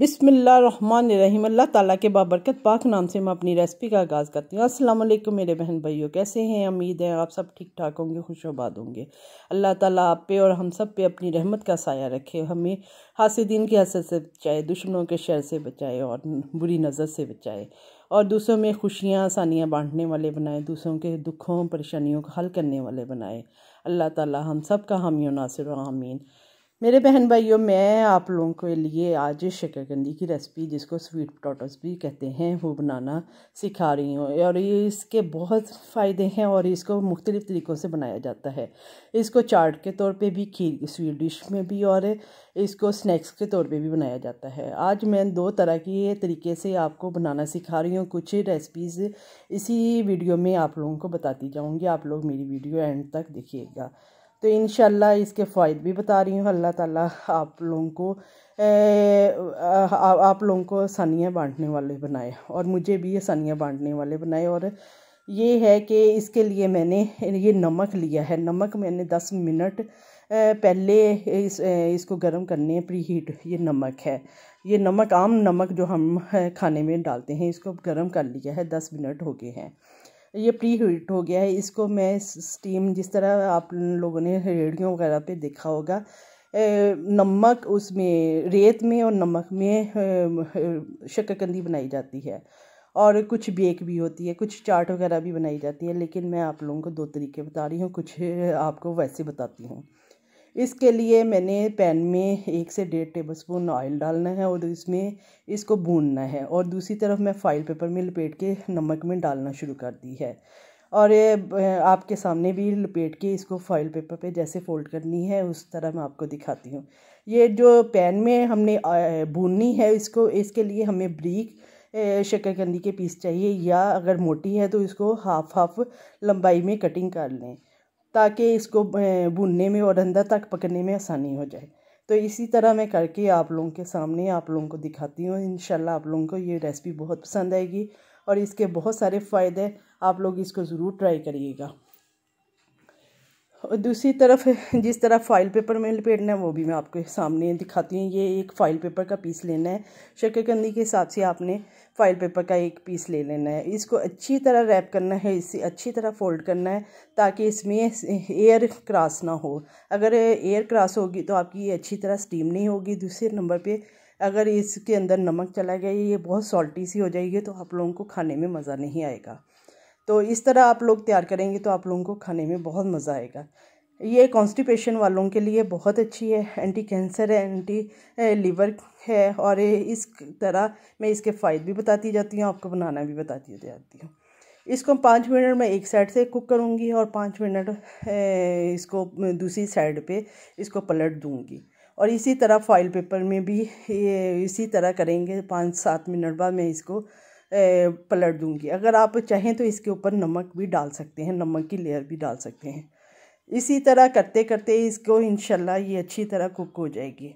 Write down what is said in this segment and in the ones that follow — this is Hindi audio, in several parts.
बिसमीम अल्लाह ताला के बाबरकत पाक नाम से मैं अपनी रेसिपी का आगाज़ करती हूँ अस्सलाम वालेकुम मेरे बहन भाइयों कैसे हैं उम्मीद है आप सब ठीक ठाक होंगे खुशोबाद होंगे अल्लाह ताला आप पे और हम सब पे अपनी रहमत का साया रखे हमें हासिदीन की हसद से बचाए दुश्मनों के शर से बचाए और बुरी नज़र से बचाए और दूसरों में खुशियाँ आसानियाँ बांटने वाले बनाए दूसरों के दुखों परेशानियों का हल करने वाले बनाए अल्लाह ताला हम सब का हामी नासिर आमीन मेरे बहन भाइयों मैं आप लोगों के लिए आज शकरकंदी की रेसिपी जिसको स्वीट पोटैटोस भी कहते हैं वो बनाना सिखा रही हूँ और ये इसके बहुत फ़ायदे हैं और इसको मुख्तलिफ़ तरीक़ों से बनाया जाता है इसको चाट के तौर पे भी खीर स्वीट डिश में भी और इसको स्नैक्स के तौर पे भी बनाया जाता है आज मैं दो तरह के तरीके से आपको बनाना सिखा रही हूँ कुछ रेसिपीज़ इसी वीडियो में आप लोगों को बताती जाऊँगी आप लोग मेरी वीडियो एंड तक देखिएगा तो इन इसके फ़ायद भी बता रही हूँ अल्लाह ताला आप लोगों को ए, आ, आप लोगों को आसानियाँ बांटने वाले बनाए और मुझे भी आसानियाँ बांटने वाले बनाए और ये है कि इसके लिए मैंने ये नमक लिया है नमक मैंने दस मिनट पहले इस इसको गर्म करने प्री हीट ये नमक है ये नमक आम नमक जो हम खाने में डालते हैं इसको गर्म कर लिया है दस मिनट हो गए हैं ये प्री हीट हो गया है इसको मैं स्टीम जिस तरह आप लोगों ने रेडियो वगैरह पे देखा होगा नमक उसमें रेत में और नमक में शक्करकंदी बनाई जाती है और कुछ बेक भी होती है कुछ चाट वगैरह भी बनाई जाती है लेकिन मैं आप लोगों को दो तरीके बता रही हूँ कुछ आपको वैसे बताती हूँ इसके लिए मैंने पैन में एक से डेढ़ टेबलस्पून ऑयल डालना है और इसमें इसको भूनना है और दूसरी तरफ मैं फ़ाइल पेपर में लपेट के नमक में डालना शुरू कर दी है और ये आपके सामने भी लपेट के इसको फाइल पेपर पे जैसे फोल्ड करनी है उस तरह मैं आपको दिखाती हूँ ये जो पैन में हमने भूननी है इसको इसके लिए हमें ब्रीक शक्करकंदी के पीस चाहिए या अगर मोटी है तो इसको हाफ हाफ लंबाई में कटिंग कर लें ताकि इसको भुनने में और अंदर तक पकने में आसानी हो जाए तो इसी तरह मैं करके आप लोगों के सामने आप लोगों को दिखाती हूँ इन आप लोगों को ये रेसिपी बहुत पसंद आएगी और इसके बहुत सारे फ़ायदे आप लोग इसको ज़रूर ट्राई करिएगा और दूसरी तरफ जिस तरह फ़ाइल पेपर में लपेटना है वो भी मैं आपके सामने दिखाती हूँ ये एक फ़ाइल पेपर का पीस लेना है शक्करकंदी के हिसाब से आपने फ़ाइल पेपर का एक पीस ले लेना है इसको अच्छी तरह रैप करना है इसे अच्छी तरह फोल्ड करना है ताकि इसमें एयर क्रॉस ना हो अगर एयर क्रॉस होगी तो आपकी ये अच्छी तरह स्टीम नहीं होगी दूसरे नंबर पर अगर इसके अंदर नमक चला गया ये बहुत सॉल्टी सी हो जाएगी तो आप लोगों को खाने में मज़ा नहीं आएगा तो इस तरह आप लोग तैयार करेंगे तो आप लोगों को खाने में बहुत मज़ा आएगा ये कॉन्स्टिपेशन वालों के लिए बहुत अच्छी है एंटी कैंसर है एंटी लीवर है और इस तरह मैं इसके फ़ायदे भी बताती जाती हूँ आपको बनाना भी बताती जाती हूँ इसको पाँच मिनट मैं एक साइड से कुक करूँगी और पाँच मिनट इसको दूसरी साइड पे इसको पलट दूँगी और इसी तरह फॉइल पेपर में भी ये इसी तरह करेंगे पाँच सात मिनट बाद मैं इसको पलट दूंगी अगर आप चाहें तो इसके ऊपर नमक भी डाल सकते हैं नमक की लेयर भी डाल सकते हैं इसी तरह करते करते इसको इन ये अच्छी तरह कुक हो जाएगी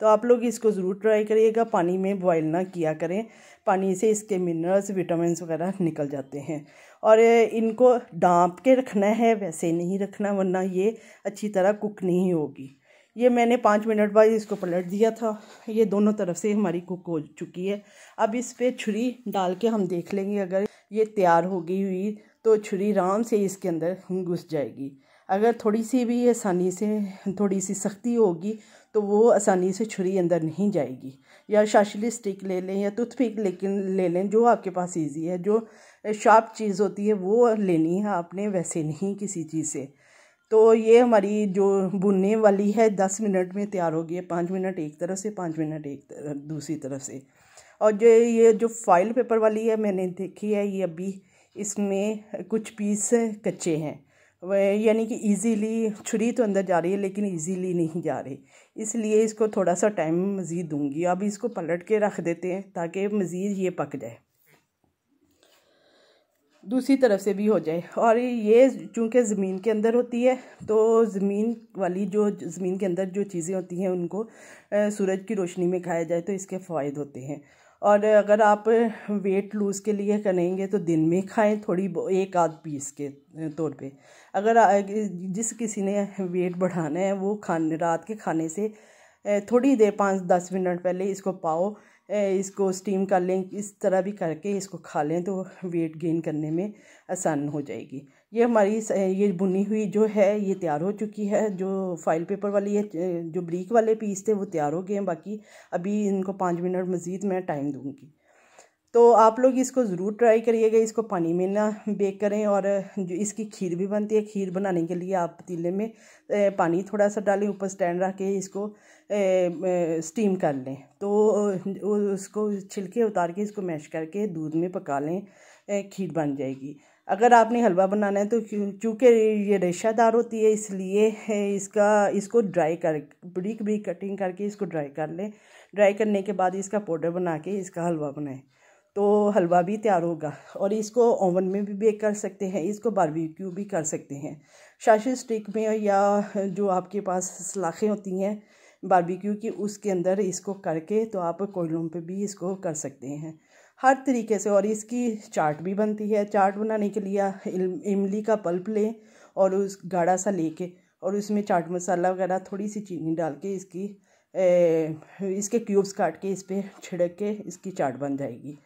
तो आप लोग इसको ज़रूर ट्राई करिएगा पानी में बॉयल ना किया करें पानी से इसके मिनरल्स विटामिन वगैरह निकल जाते हैं और इनको डांप के रखना है वैसे नहीं रखना वरना ये अच्छी तरह कुक नहीं होगी ये मैंने पाँच मिनट बाद इसको पलट दिया था ये दोनों तरफ से हमारी कुक हो चुकी है अब इस पर छुरी डाल के हम देख लेंगे अगर ये तैयार हो गई हुई तो छुरी आराम से इसके अंदर घुस जाएगी अगर थोड़ी सी भी आसानी से थोड़ी सी सख्ती होगी तो वो आसानी से छुरी अंदर नहीं जाएगी या शाशली स्टिक ले लें या टूथपिक लेकिन ले लें जो आपके पास इजी है जो शार्प चीज़ होती है वो लेनी है आपने वैसे नहीं किसी चीज़ से तो ये हमारी जो बुनने वाली है दस मिनट में तैयार होगी है पाँच मिनट एक तरफ से पाँच मिनट एक तरफ दूसरी तरफ से और जो ये जो फाइल पेपर वाली है मैंने देखी है ये अभी इसमें कुछ पीस कच्चे हैं यानी कि इजीली छुरी तो अंदर जा रही है लेकिन इजीली नहीं जा रही इसलिए इसको थोड़ा सा टाइम मज़ीद दूंगी अब इसको पलट के रख देते हैं ताकि मज़ीद ये पक जाए दूसरी तरफ से भी हो जाए और ये चूँकि ज़मीन के अंदर होती है तो ज़मीन वाली जो ज़मीन के अंदर जो चीज़ें होती हैं उनको सूरज की रोशनी में खाया जाए तो इसके फ़ायदे होते हैं और अगर आप वेट लूज़ के लिए करेंगे तो दिन में खाएं थोड़ी एक आध पीस के तौर पे अगर जिस किसी ने वेट बढ़ाना है वो खाने रात के खाने से थोड़ी देर पाँच दस मिनट पहले इसको पाओ इसको स्टीम कर लें इस तरह भी करके इसको खा लें तो वेट गेन करने में आसान हो जाएगी ये हमारी ये बुनी हुई जो है ये तैयार हो चुकी है जो फाइल पेपर वाली है जो ब्रीक वाले पीस थे वो तैयार हो गए हैं बाकी अभी इनको पाँच मिनट मज़ीद मैं टाइम दूँगी तो आप लोग इसको ज़रूर ट्राई करिएगा इसको पानी में ना बेक करें और जो इसकी खीर भी बनती है खीर बनाने के लिए आप पतीले में पानी थोड़ा सा डालें ऊपर स्टैंड रख के इसको स्टीम कर लें तो उसको छिलके उतार के इसको मैश करके दूध में पका लें खीर बन जाएगी अगर आपने हलवा बनाना है तो चूँकि ये रेशादार होती है इसलिए इसका इसको ड्राई कर बड़ी बड़ी कटिंग करके इसको ड्राई कर लें ड्राई करने के बाद इसका पाउडर बना के इसका हलवा बनाएं तो हलवा भी तैयार होगा और इसको ओवन में भी बेक कर सकते हैं इसको बारबेक्यू भी कर सकते हैं शाशी स्टिक में या जो आपके पास सलाखें होती हैं बारबेक्यू की उसके अंदर इसको करके तो आप कोयलों पे भी इसको कर सकते हैं हर तरीके से और इसकी चाट भी बनती है चाट बनाने के लिए इमली का पल्प लें और उस गाढ़ा सा ले और उसमें चाट मसाला वगैरह थोड़ी सी चीनी डाल के इसकी ए, इसके क्यूब्स काट के इस पर छिड़क के इसकी चाट बन जाएगी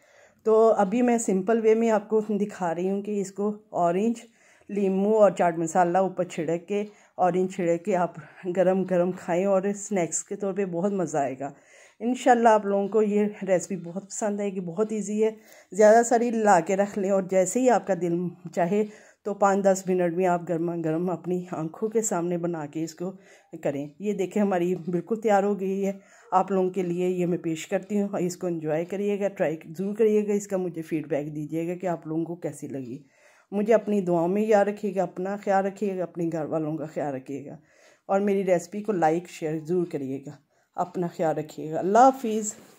तो अभी मैं सिंपल वे में आपको दिखा रही हूँ कि इसको ऑरेंज लीमू और चाट मसाला ऊपर छिड़क के ऑरेंज छिड़क के आप गरम गरम खाएं और स्नैक्स के तौर पे बहुत मज़ा आएगा इन आप लोगों को ये रेसिपी बहुत पसंद आएगी बहुत इजी है ज़्यादा सारी ला के रख लें और जैसे ही आपका दिल चाहे तो पाँच दस मिनट में आप गर्मा गर्म अपनी आंखों के सामने बना के इसको करें ये देखें हमारी बिल्कुल तैयार हो गई है आप लोगों के लिए ये मैं पेश करती हूँ इसको इन्जॉय करिएगा ट्राई ज़रूर करिएगा इसका मुझे फीडबैक दीजिएगा कि आप लोगों को कैसी लगी मुझे अपनी दुआओं में याद रखिएगा अपना ख्याल रखिएगा अपने घर वालों का ख्याल रखिएगा और मेरी रेसिपी को लाइक शेयर ज़रूर करिएगा अपना ख्याल रखिएगा अल्लाह हाफिज़